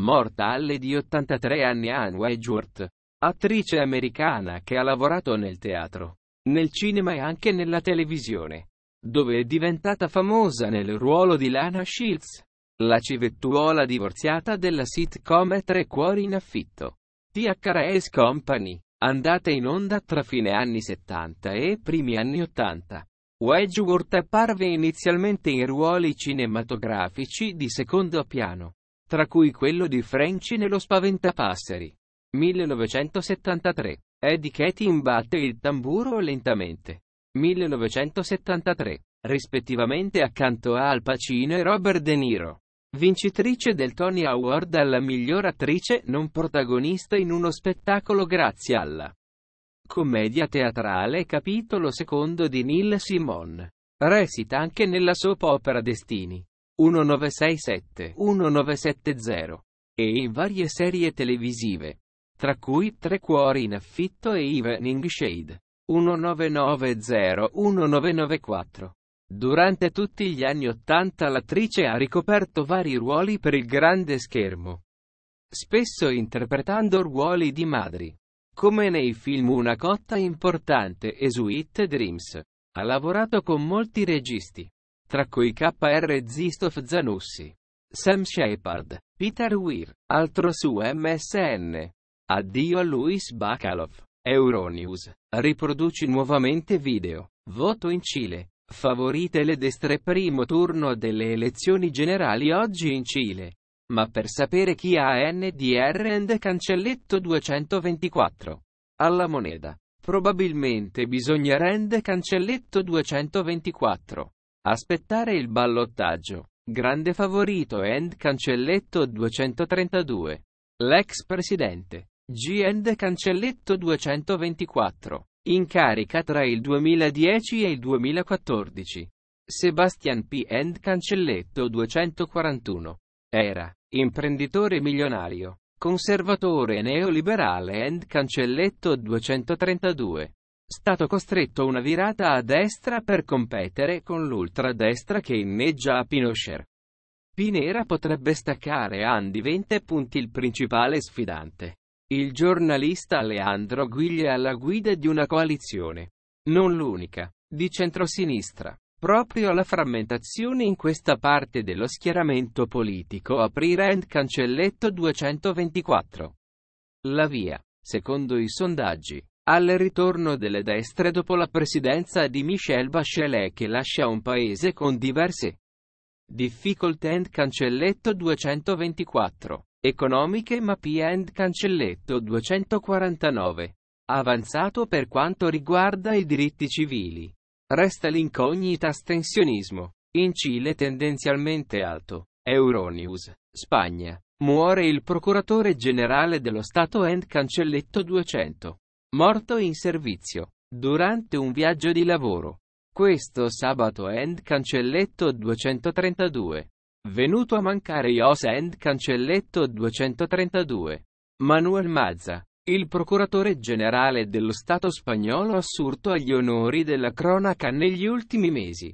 morta alle di 83 anni Anne Wedgeworth, attrice americana che ha lavorato nel teatro, nel cinema e anche nella televisione, dove è diventata famosa nel ruolo di Lana Shields, la civettuola divorziata della sitcom e Tre Cuori in affitto. THRS Company, andata in onda tra fine anni 70 e primi anni 80. Wedgeworth apparve inizialmente in ruoli cinematografici di secondo piano, tra cui quello di Frenchy nello Spaventapasseri. 1973. Eddie Katie imbatte il tamburo lentamente. 1973. Rispettivamente accanto a Al Pacino e Robert De Niro. Vincitrice del Tony Award alla miglior attrice non protagonista in uno spettacolo grazie alla commedia teatrale capitolo secondo di Neil Simon. Recita anche nella soap opera Destini. 1967, 1970 e in varie serie televisive, tra cui Tre Cuori in affitto e Evening Shade 1990-1994. Durante tutti gli anni Ottanta l'attrice ha ricoperto vari ruoli per il grande schermo, spesso interpretando ruoli di madri, come nei film Una cotta importante e Sweet Dreams. Ha lavorato con molti registi, tra cui KR Zistof Zanussi, Sam Shepard, Peter Weir, altro su MSN. Addio a Luis Bacalov, Euronews, riproduci nuovamente video, voto in Cile, favorite le destre primo turno delle elezioni generali oggi in Cile. Ma per sapere chi ha NDR and cancelletto 224. Alla moneta. Probabilmente bisogna rende cancelletto 224. Aspettare il ballottaggio. Grande favorito End cancelletto 232. L'ex presidente. G End cancelletto 224. In carica tra il 2010 e il 2014. Sebastian P. End cancelletto 241. Era imprenditore milionario, conservatore neoliberale End cancelletto 232 stato costretto una virata a destra per competere con l'ultradestra che inneggia a Pinochet. Pinera potrebbe staccare a 20 punti il principale sfidante. Il giornalista Leandro Guiglia alla guida di una coalizione, non l'unica, di centrosinistra. Proprio la frammentazione in questa parte dello schieramento politico aprì Rand Cancelletto 224. La via, secondo i sondaggi, al ritorno delle destre dopo la presidenza di Michel Bachelet che lascia un paese con diverse difficoltà and cancelletto 224, economiche mappie and cancelletto 249. Avanzato per quanto riguarda i diritti civili. Resta l'incognita stensionismo, In Cile tendenzialmente alto. Euronews. Spagna. Muore il procuratore generale dello Stato and cancelletto 200 morto in servizio, durante un viaggio di lavoro. Questo sabato End Cancelletto 232. Venuto a mancare Ios End Cancelletto 232. Manuel Mazza, il procuratore generale dello Stato spagnolo assurto agli onori della cronaca negli ultimi mesi.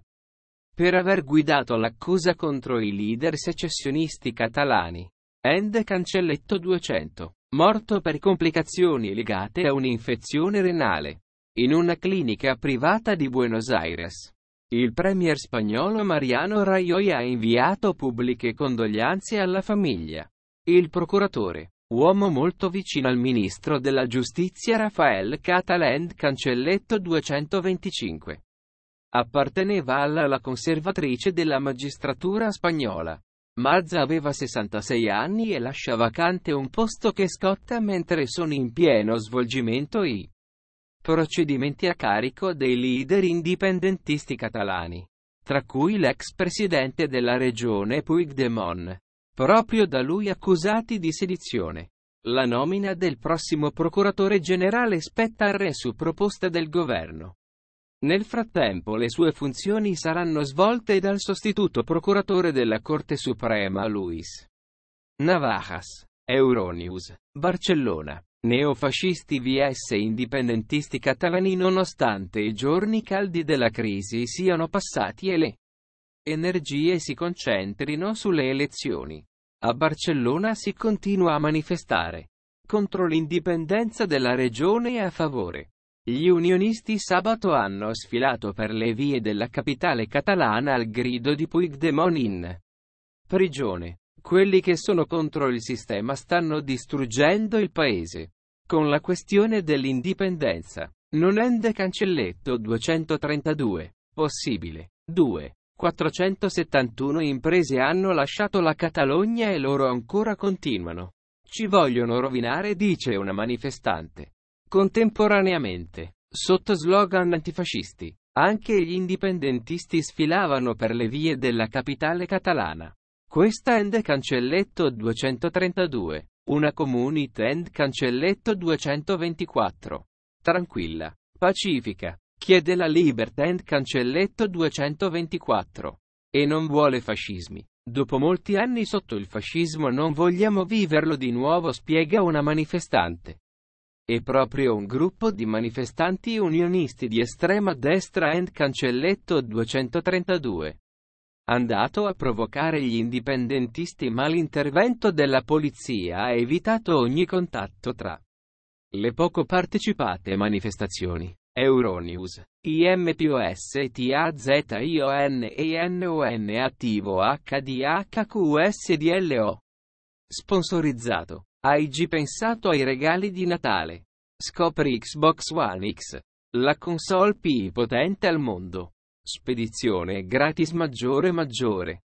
Per aver guidato l'accusa contro i leader secessionisti catalani. End Cancelletto 200 morto per complicazioni legate a un'infezione renale, in una clinica privata di Buenos Aires. Il premier spagnolo Mariano Rajoy ha inviato pubbliche condoglianze alla famiglia. Il procuratore, uomo molto vicino al ministro della giustizia Rafael Catalend Cancelletto 225, apparteneva alla conservatrice della magistratura spagnola. Marza aveva 66 anni e lascia vacante un posto che scotta mentre sono in pieno svolgimento i procedimenti a carico dei leader indipendentisti catalani, tra cui l'ex presidente della regione Puigdemont, proprio da lui accusati di sedizione. La nomina del prossimo procuratore generale spetta al re su proposta del governo. Nel frattempo le sue funzioni saranno svolte dal sostituto procuratore della Corte Suprema Luis Navajas, Euronius, Barcellona. Neofascisti vs indipendentisti catalani nonostante i giorni caldi della crisi siano passati e le energie si concentrino sulle elezioni. A Barcellona si continua a manifestare contro l'indipendenza della regione e a favore gli unionisti sabato hanno sfilato per le vie della capitale catalana al grido di Puigdemont in prigione. Quelli che sono contro il sistema stanno distruggendo il paese. Con la questione dell'indipendenza. Non ende cancelletto 232. Possibile. 2. 471 imprese hanno lasciato la Catalogna e loro ancora continuano. Ci vogliono rovinare, dice una manifestante. Contemporaneamente, sotto slogan antifascisti, anche gli indipendentisti sfilavano per le vie della capitale catalana. Questa end cancelletto 232, una community end cancelletto 224. Tranquilla, pacifica, chiede la libertà end cancelletto 224. E non vuole fascismi. Dopo molti anni sotto il fascismo non vogliamo viverlo di nuovo, spiega una manifestante e proprio un gruppo di manifestanti unionisti di estrema destra and cancelletto 232. Andato a provocare gli indipendentisti ma l'intervento della polizia ha evitato ogni contatto tra le poco partecipate manifestazioni. Euronews. IMPOS TAZIONENON attivo HDHQSDLO. Sponsorizzato. Hai già pensato ai regali di Natale? Scopri Xbox One X, la console più potente al mondo. Spedizione gratis maggiore maggiore.